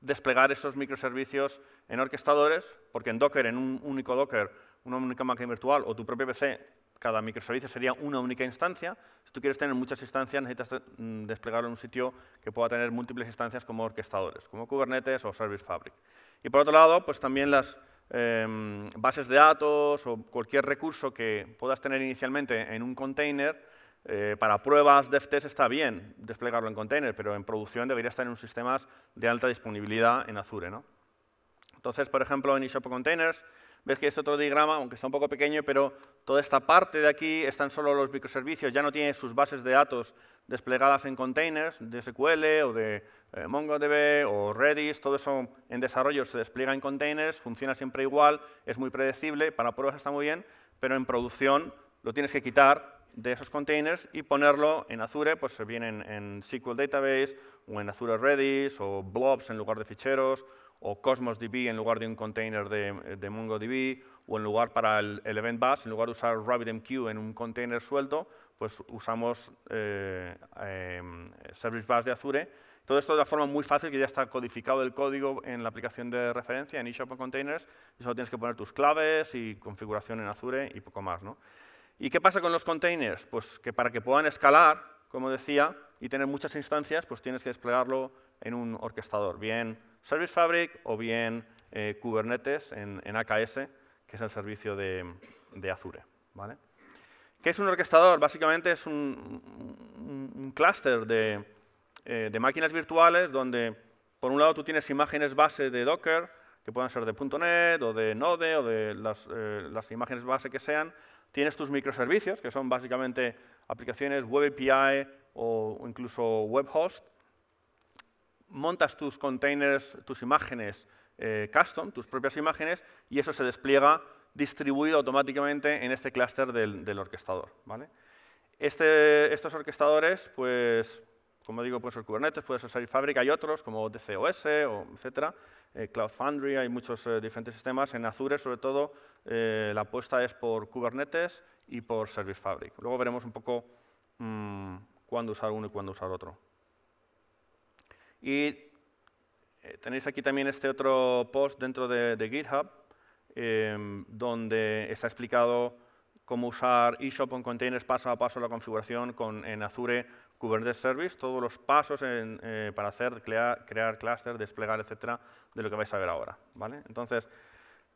desplegar esos microservicios en orquestadores, porque en Docker, en un único Docker, una única máquina virtual o tu propio PC, cada microservicio sería una única instancia. Si tú quieres tener muchas instancias, necesitas mm, desplegarlo en un sitio que pueda tener múltiples instancias como orquestadores, como Kubernetes o Service Fabric. Y por otro lado, pues también las em, bases de datos o cualquier recurso que puedas tener inicialmente en un container, eh, para pruebas de test está bien desplegarlo en container, pero en producción debería estar en sistemas de alta disponibilidad en Azure. ¿no? Entonces, por ejemplo, en eShop Containers Ves que es otro diagrama, aunque está un poco pequeño, pero toda esta parte de aquí están solo los microservicios, ya no tiene sus bases de datos desplegadas en containers de SQL o de eh, MongoDB o Redis, todo eso en desarrollo se despliega en containers, funciona siempre igual, es muy predecible, para pruebas está muy bien, pero en producción lo tienes que quitar de esos containers y ponerlo en Azure, pues se vienen en SQL Database o en Azure Redis o blobs en lugar de ficheros o Cosmos DB en lugar de un container de, MongoDB, o en lugar para el, Event Bus, en lugar de usar RabbitMQ en un container suelto, pues usamos eh, eh, Service Bus de Azure. Todo esto de la forma muy fácil, que ya está codificado el código en la aplicación de referencia, en eShop Containers, solo tienes que poner tus claves y configuración en Azure y poco más. ¿no? ¿Y qué pasa con los containers? Pues que para que puedan escalar, como decía, y tener muchas instancias, pues tienes que desplegarlo en un orquestador, bien Service Fabric o bien eh, Kubernetes en, AKS, que es el servicio de, Azure. ¿vale? ¿Qué es un orquestador? Básicamente es un, clúster eh, de, máquinas virtuales donde, por un lado, tú tienes imágenes base de Docker, que puedan ser de .NET o de Node o de las, eh, las imágenes base que sean. Tienes tus microservicios, que son básicamente aplicaciones web API o incluso web host, montas tus containers, tus imágenes eh, custom, tus propias imágenes, y eso se despliega distribuido automáticamente en este clúster del, orquestador. ¿vale? Este, estos orquestadores, pues, como digo, pueden ser Kubernetes, pueden ser Service Fabric, hay otros como DCOS, o etcétera, eh, Cloud Foundry, hay muchos eh, diferentes sistemas. En Azure, sobre todo, la apuesta es por Kubernetes y por Service Fabric. Luego veremos un poco mm, cuándo usar uno y cuándo usar otro. Y eh, tenéis aquí también este otro post dentro de, GitHub, em, donde está explicado cómo usar eShop en containers paso a paso la configuración con, en Azure Kubernetes Service, todos los pasos eh, para hacer, crear, crear cluster, desplegar, etcétera, de lo que vais a ver ahora. ¿vale? Entonces,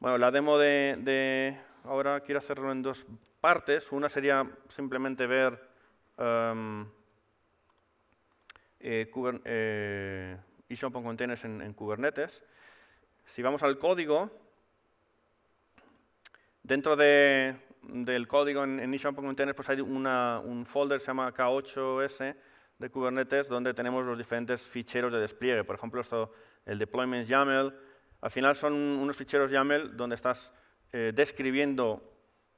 bueno, la demo de, ahora quiero hacerlo en dos partes. Una sería simplemente ver em, eh, eh, y Containers en, Kubernetes. Si vamos al código, dentro del código en, en Containers pues hay un folder que se llama K8S de Kubernetes donde tenemos los diferentes ficheros de despliegue. Por ejemplo, esto, el deployment YAML. Al final son unos ficheros YAML donde estás eh, describiendo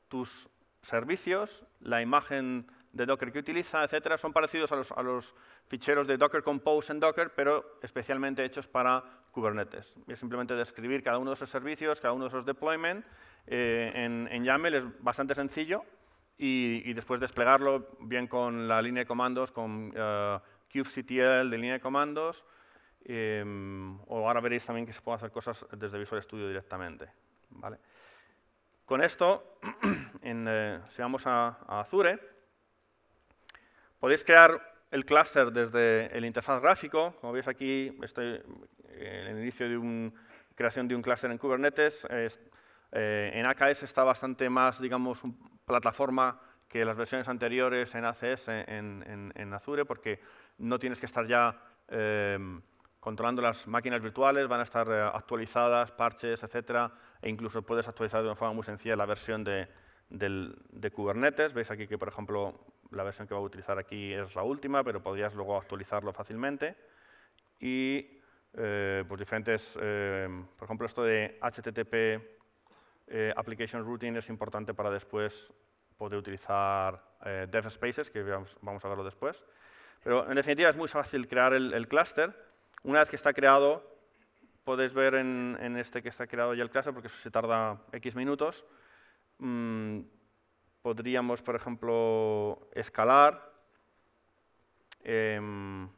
tus servicios, la imagen de Docker que utiliza, etcétera, son parecidos a los, ficheros de Docker Compose en Docker, pero especialmente hechos para Kubernetes. es simplemente describir cada uno de esos servicios, cada uno de esos deployment eh, en, YAML es bastante sencillo y, después desplegarlo bien con la línea de comandos, con eh, kubectl de línea de comandos, em, o ahora veréis también que se puede hacer cosas desde Visual Studio directamente. ¿vale? Con esto, eh, si vamos a Azure, Podéis crear el clúster desde el interfaz gráfico. Como veis aquí, estoy eh, en el inicio de una creación de un clúster en Kubernetes. Eh, en AKS está bastante más, digamos, plataforma que las versiones anteriores en ACS, en, Azure, porque no tienes que estar ya eh, controlando las máquinas virtuales, van a estar actualizadas, parches, etcétera, e incluso puedes actualizar de una forma muy sencilla la versión de, de Kubernetes. Veis aquí que, por ejemplo, la versión que va a utilizar aquí es la última, pero podrías luego actualizarlo fácilmente. Y eh, pues diferentes, eh, por ejemplo, esto de HTTP eh, Application Routing es importante para después poder utilizar Dev Spaces, que vamos a verlo después. Pero en definitiva es muy fácil crear el, el clúster. Una vez que está creado, podéis ver en, en, este que está creado ya el clúster, porque eso se tarda X minutos, Mm, podríamos, por ejemplo, escalar em,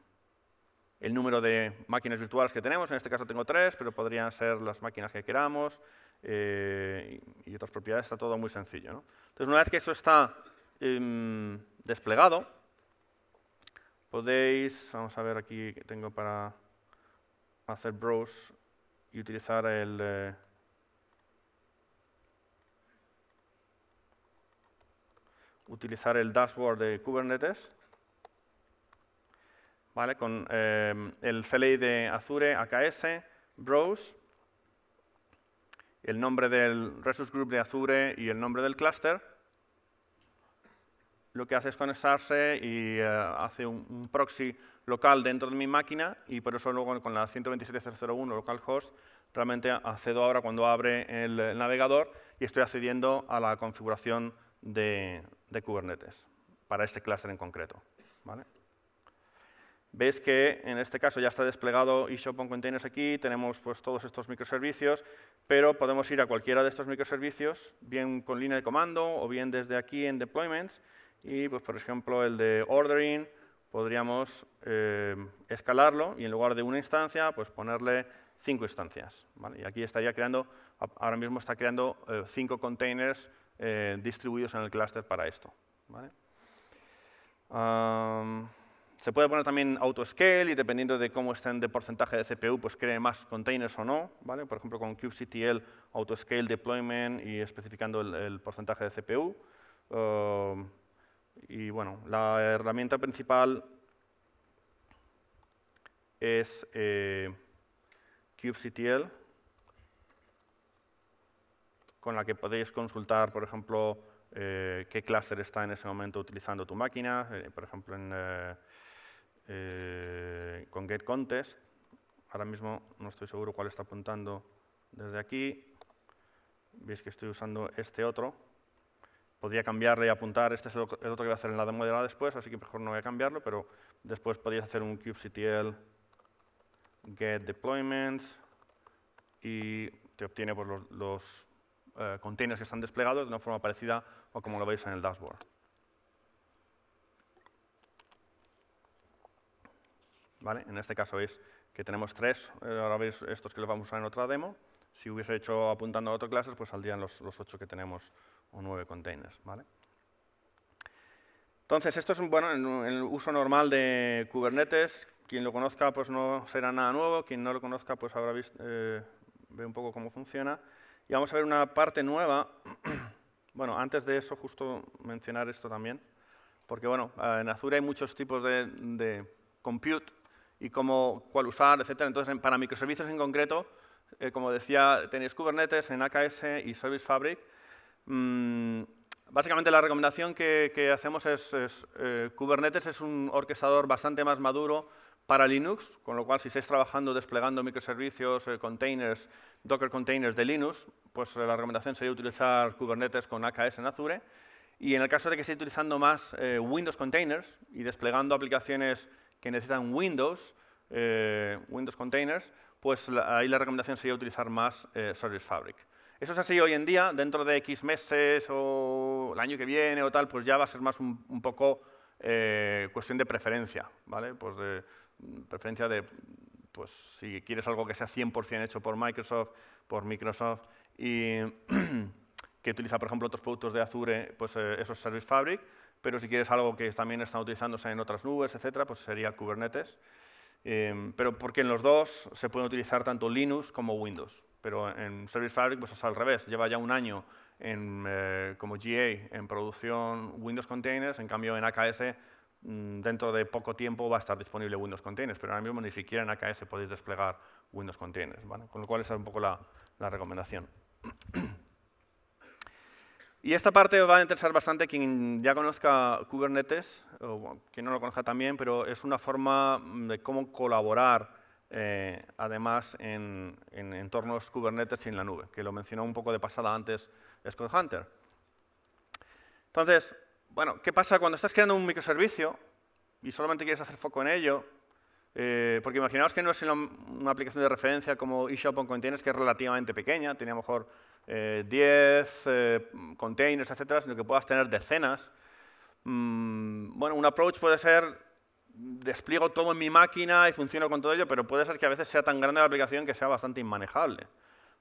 el número de máquinas virtuales que tenemos. En este caso tengo tres, pero podrían ser las máquinas que queramos eh, y otras propiedades. Está todo muy sencillo. Entonces, una vez que eso está em, desplegado, podéis, vamos a ver aquí que tengo para hacer browse y utilizar el eh, utilizar el dashboard de Kubernetes, ¿vale? con eh, el CLI de Azure AKS, Browse, el nombre del resource group de Azure y el nombre del cluster. Lo que hace es conectarse y eh, hace un, proxy local dentro de mi máquina y por eso luego con la 127.0.01 localhost realmente accedo ahora cuando abre el navegador y estoy accediendo a la configuración de, Kubernetes para este clúster en concreto. ¿vale? Veis que en este caso ya está desplegado eShop on Containers aquí, tenemos pues, todos estos microservicios, pero podemos ir a cualquiera de estos microservicios, bien con línea de comando o bien desde aquí en deployments, y pues, por ejemplo el de ordering podríamos eh, escalarlo y en lugar de una instancia pues ponerle cinco instancias. Y aquí estaría creando, ahora mismo está creando eh, cinco containers eh, distribuidos en el clúster para esto. se puede poner también autoscale y dependiendo de cómo estén de porcentaje de CPU, pues cree más containers o no. Por ejemplo, con kubectl, autoscale deployment y especificando el, porcentaje de CPU. y bueno, la herramienta principal es kubectl. Eh, con la que podéis consultar, por ejemplo, eh, qué clúster está en ese momento utilizando tu máquina, eh, por ejemplo, en, eh, con get Ahora mismo no estoy seguro cuál está apuntando desde aquí. Veis que estoy usando este otro. Podría cambiarle y apuntar, este es el otro que voy a hacer en la demo de la después, así que mejor no voy a cambiarlo, pero después podéis hacer un kubectl get deployments y te obtiene pues, los eh, containers que están desplegados de una forma parecida o como lo veis en el dashboard. ¿Vale? En este caso veis que tenemos tres, eh, ahora veis estos que los vamos a usar en otra demo. Si hubiese hecho apuntando a otras clases, pues saldrían los, los ocho que tenemos o nueve containers. ¿vale? Entonces, esto es bueno, el uso normal de Kubernetes. Quien lo conozca pues no será nada nuevo, quien no lo conozca pues habrá eh, ve un poco cómo funciona. Y vamos a ver una parte nueva. bueno, antes de eso, justo mencionar esto también. Porque bueno, eh, en Azure hay muchos tipos de, compute y cómo, cuál usar, etc. Entonces, para microservicios en concreto, eh, como decía, tenéis Kubernetes en AKS y Service Fabric. Mm, básicamente la recomendación que, hacemos es, es eh, Kubernetes es un orquestador bastante más maduro para Linux, con lo cual si estáis trabajando desplegando microservicios, eh, containers, Docker containers de Linux, pues eh, la recomendación sería utilizar Kubernetes con AKS en Azure. Y en el caso de que estéis utilizando más eh, Windows containers y desplegando aplicaciones que necesitan Windows, Windows containers, pues ahí la recomendación sería utilizar más Service Fabric. Eso es así hoy en día, dentro de X meses o el año que viene o tal, pues ya va a ser más un, un poco cuestión de preferencia, ¿vale? Pues de, preferencia de, pues si quieres algo que sea 100% hecho por Microsoft, por Microsoft, y que utiliza, por ejemplo, otros productos de Azure, pues eh, eso es Service Fabric, pero si quieres algo que también está utilizándose en otras nubes, etcétera, pues sería Kubernetes. Eh, pero porque en los dos se puede utilizar tanto Linux como Windows. Pero en Service Fabric pues es al revés, lleva ya un año eh, como GA en producción Windows Containers, en cambio en AKS Mm, dentro de poco tiempo va a estar disponible Windows Containers, pero ahora mismo ni siquiera en AKS podéis desplegar Windows Containers, con lo cual esa es un poco la, recomendación. Y esta parte va a interesar bastante quien ya conozca Kubernetes, o quien no lo conozca también, pero es una forma de cómo colaborar eh, además en, en, entornos Kubernetes y en la nube, que lo mencionó un poco de pasada antes Scott Hunter. Entonces, bueno, ¿qué pasa cuando estás creando un microservicio y solamente quieres hacer foco en ello? Eh, porque imaginaos que no es una aplicación de referencia como eShop on Containers, que es relativamente pequeña, tiene a lo mejor 10 eh, eh, containers, etcétera, sino que puedas tener decenas. Mm, bueno, un approach puede ser despliego todo en mi máquina y funciono con todo ello, pero puede ser que a veces sea tan grande la aplicación que sea bastante inmanejable.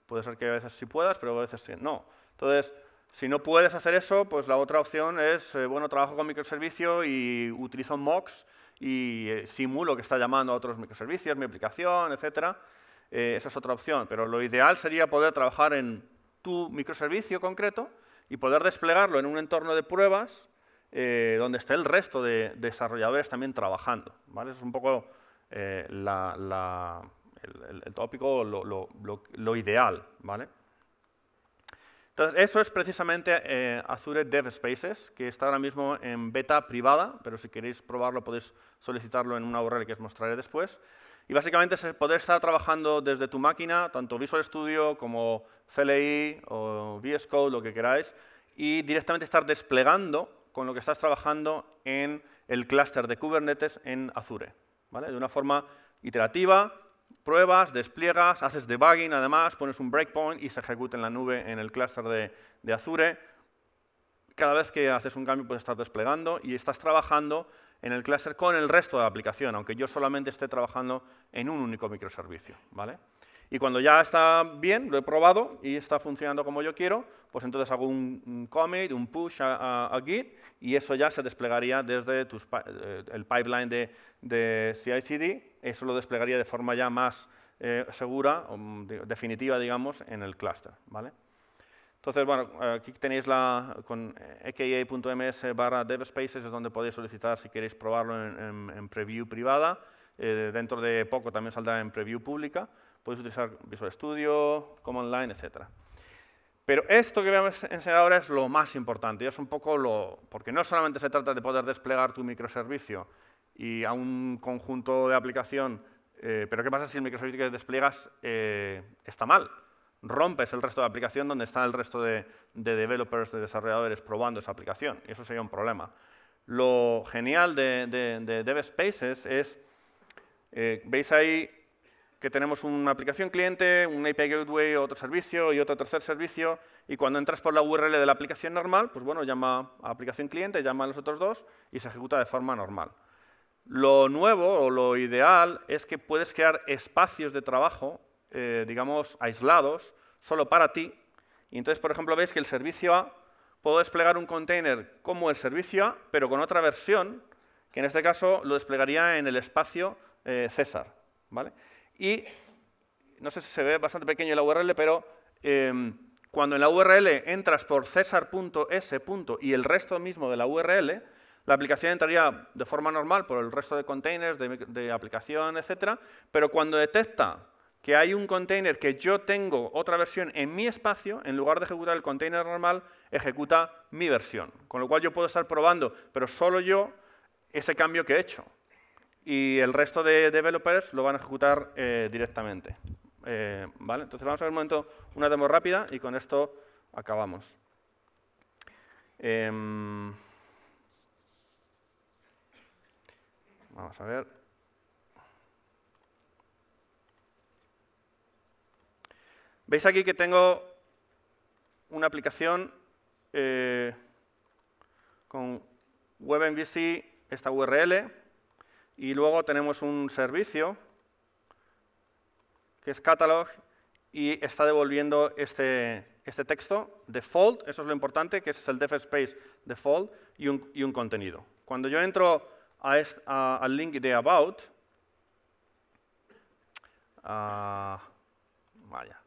Puede ser que a veces sí puedas, pero a veces no. Entonces, si no puedes hacer eso, pues la otra opción es, eh, bueno, trabajo con microservicio y utilizo mocks y eh, simulo que está llamando a otros microservicios, mi aplicación, etcétera. Eh, esa es otra opción, pero lo ideal sería poder trabajar en tu microservicio concreto y poder desplegarlo en un entorno de pruebas donde esté el resto de desarrolladores también trabajando. ¿vale? es un poco el, tópico, lo, lo ideal. ¿vale? Entonces, eso es precisamente eh, Azure Dev Spaces, que está ahora mismo en beta privada, pero si queréis probarlo podéis solicitarlo en una URL que os mostraré después. Y básicamente es poder estar trabajando desde tu máquina, tanto Visual Studio como CLI o VS Code, lo que queráis, y directamente estar desplegando con lo que estás trabajando en el clúster de Kubernetes en Azure. ¿vale? De una forma iterativa, pruebas, despliegas, haces debugging además, pones un breakpoint y se ejecuta en la nube en el clúster de, Azure. Cada vez que haces un cambio puedes estar desplegando y estás trabajando en el clúster con el resto de la aplicación, aunque yo solamente esté trabajando en un único microservicio. ¿vale? Y cuando ya está bien, lo he probado y está funcionando como yo quiero, pues entonces hago un commit, un push a, Git y eso ya se desplegaría desde eh, el pipeline de, de CI/CD. Eso lo desplegaría de forma ya más eh, segura, o mm, definitiva, digamos, en el cluster, ¿vale? Entonces, bueno, aquí tenéis la con aka.ms barra devspaces, es donde podéis solicitar si queréis probarlo en, preview privada. Eh, dentro de poco también saldrá en preview pública. Puedes utilizar Visual Studio, Command Line, etc. Pero esto que voy a enseñar ahora es lo más importante, es un poco lo... porque no solamente se trata de poder desplegar tu microservicio y a un conjunto de aplicación, eh, pero ¿qué pasa si el microservicio que despliegas eh, está mal? rompes el resto de la aplicación donde está el resto de, developers, de desarrolladores probando esa aplicación. Y eso sería un problema. Lo genial de, de, Spaces DevSpaces es, eh, veis ahí que tenemos una aplicación cliente, un API Gateway, otro servicio y otro tercer servicio, y cuando entras por la URL de la aplicación normal, pues bueno, llama a aplicación cliente, llama a los otros dos y se ejecuta de forma normal. Lo nuevo o lo ideal es que puedes crear espacios de trabajo, eh, digamos, aislados, solo para ti. Y entonces, por ejemplo, veis que el servicio A, puedo desplegar un container como el servicio A, pero con otra versión, que en este caso lo desplegaría en el espacio eh, César. ¿vale? Y no sé si se ve bastante pequeño la URL, pero em, cuando en la URL entras por cesar.s. y el resto mismo de la URL, la aplicación entraría de forma normal por el resto de containers, de, de aplicación, etcétera, pero cuando detecta que hay un container que yo tengo otra versión en mi espacio, en lugar de ejecutar el container normal, ejecuta mi versión. Con lo cual yo puedo estar probando, pero solo yo, ese cambio que he hecho y el resto de developers lo van a ejecutar eh, directamente. Eh, ¿vale? Entonces vamos a ver un momento una demo rápida y con esto acabamos. Em, vamos a ver. Veis aquí que tengo una aplicación eh, con WebMVC, esta URL, y luego tenemos un servicio que es catalog y está devolviendo este, este texto, default, eso es lo importante, que es el def space default y un, y un contenido. Cuando yo entro a al link de about, ah, vaya,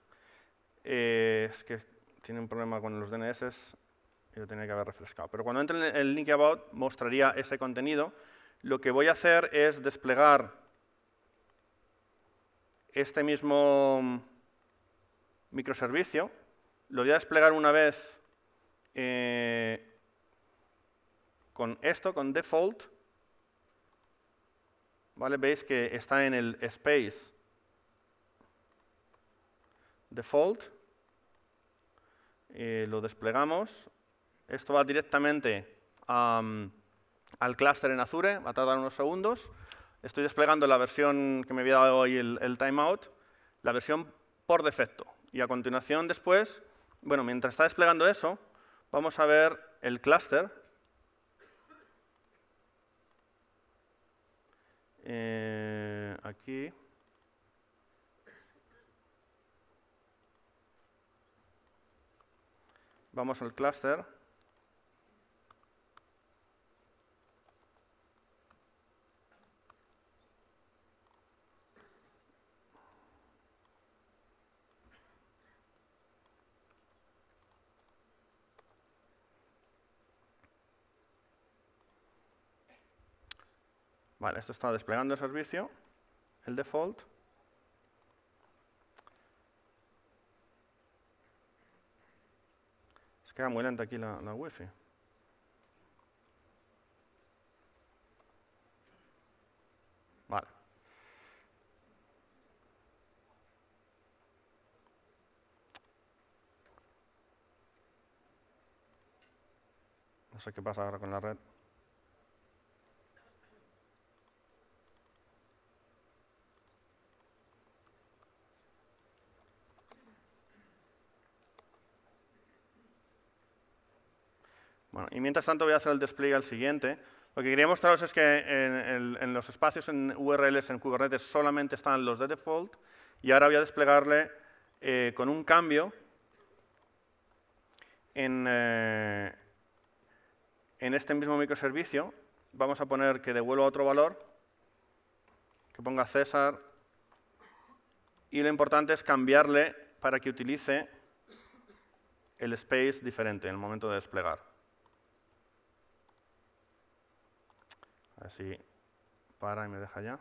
eh, es que tiene un problema con los DNS y lo tenía que haber refrescado. Pero cuando entre en el link about mostraría ese contenido lo que voy a hacer es desplegar este mismo microservicio. Lo voy a desplegar una vez eh, con esto, con default. ¿Vale? Veis que está en el space default. Eh, lo desplegamos. Esto va directamente a... Mm, al clúster en Azure, va a tardar unos segundos. Estoy desplegando la versión que me había dado hoy el, timeout, la versión por defecto. Y a continuación, después, bueno, mientras está desplegando eso, vamos a ver el clúster. Eh, aquí. Vamos al clúster. Vale, esto está desplegando el servicio, el default. Es queda muy lenta aquí la, la wifi. Vale. No sé qué pasa ahora con la red. Y mientras tanto voy a hacer el despliegue al siguiente. Lo que quería mostraros es que en, los espacios en URLs en Kubernetes solamente están los de default y ahora voy a desplegarle eh, con un cambio eh, en este mismo microservicio. Vamos a poner que devuelva otro valor, que ponga César, y lo importante es cambiarle para que utilice el space diferente en el momento de desplegar. Así para y me deja ya.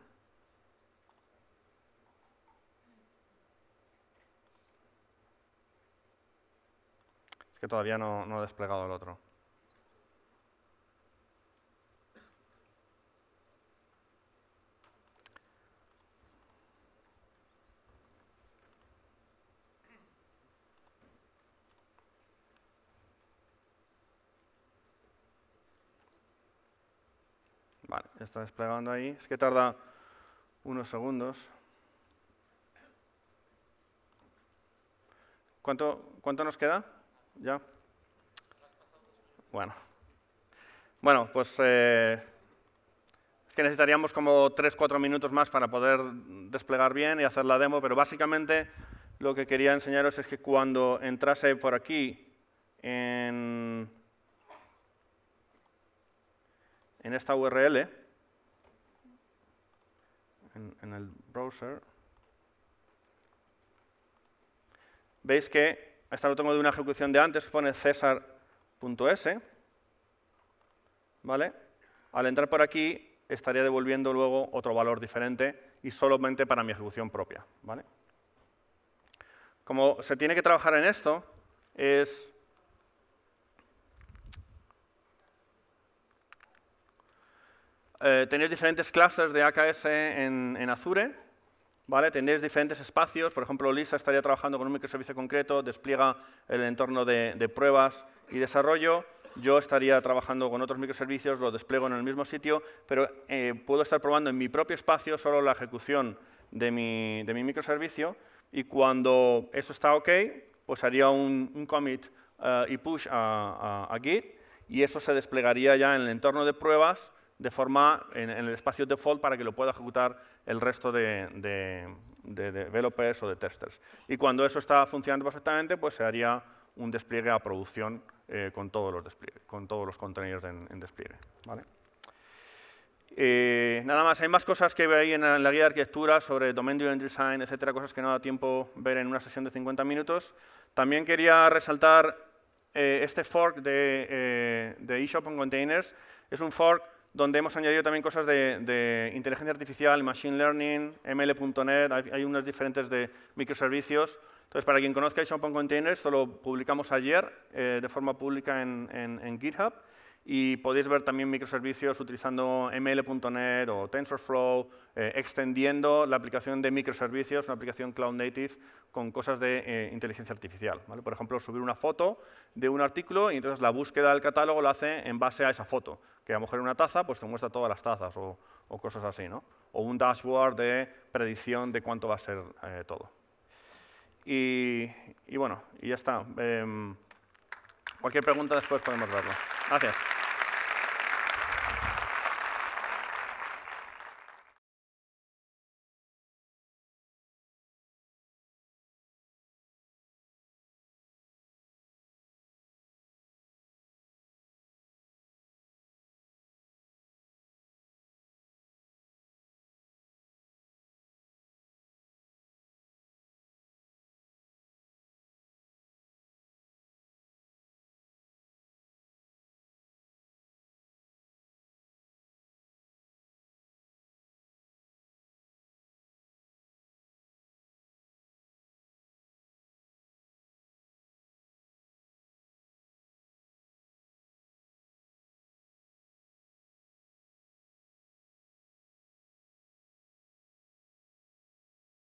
Es que todavía no, no he desplegado el otro. Vale, está desplegando ahí. Es que tarda unos segundos. ¿Cuánto, cuánto nos queda? ¿Ya? Bueno. Bueno, pues eh, es que necesitaríamos como 3-4 minutos más para poder desplegar bien y hacer la demo, pero básicamente lo que quería enseñaros es que cuando entrase por aquí en en esta URL, en, el browser, veis que esta lo tengo de una ejecución de antes que pone cesar.s, ¿vale? Al entrar por aquí estaría devolviendo luego otro valor diferente y solamente para mi ejecución propia, ¿vale? Como se tiene que trabajar en esto, es Eh, tenéis diferentes clases de AKS en, Azure, ¿vale? Tenéis diferentes espacios, por ejemplo, Lisa estaría trabajando con un microservicio concreto, despliega el entorno de, pruebas y desarrollo, yo estaría trabajando con otros microservicios, lo despliego en el mismo sitio, pero eh, puedo estar probando en mi propio espacio solo la ejecución de mi, microservicio y cuando eso está OK, pues haría un, commit eh, y push a Git y eso se desplegaría ya en el entorno de pruebas de forma en, el espacio default para que lo pueda ejecutar el resto de, developers o de testers. Y cuando eso está funcionando perfectamente, pues se haría un despliegue a producción eh, con, todos los con todos los contenidos en, despliegue. ¿vale? Eh, nada más, hay más cosas que ve en, en la guía de arquitectura sobre Domain Driven Design, etcétera, cosas que no da tiempo ver en una sesión de 50 minutos. También quería resaltar eh, este fork de, eShop on Containers. Es un fork donde hemos añadido también cosas de, inteligencia artificial, machine learning, ml.net, hay, hay, unos diferentes de microservicios. Entonces, para quien conozca Open Containers, esto lo publicamos ayer eh, de forma pública en GitHub y podéis ver también microservicios utilizando ml.net o TensorFlow, eh, extendiendo la aplicación de microservicios, una aplicación cloud native con cosas de eh, inteligencia artificial. Por ejemplo, subir una foto de un artículo y entonces la búsqueda del catálogo la hace en base a esa foto, que a lo mejor una taza pues te muestra todas las tazas o, cosas así, ¿no? o un dashboard de predicción de cuánto va a ser eh, todo. Y, y, bueno, y ya está. Em, cualquier pregunta después podemos verlo. Gracias.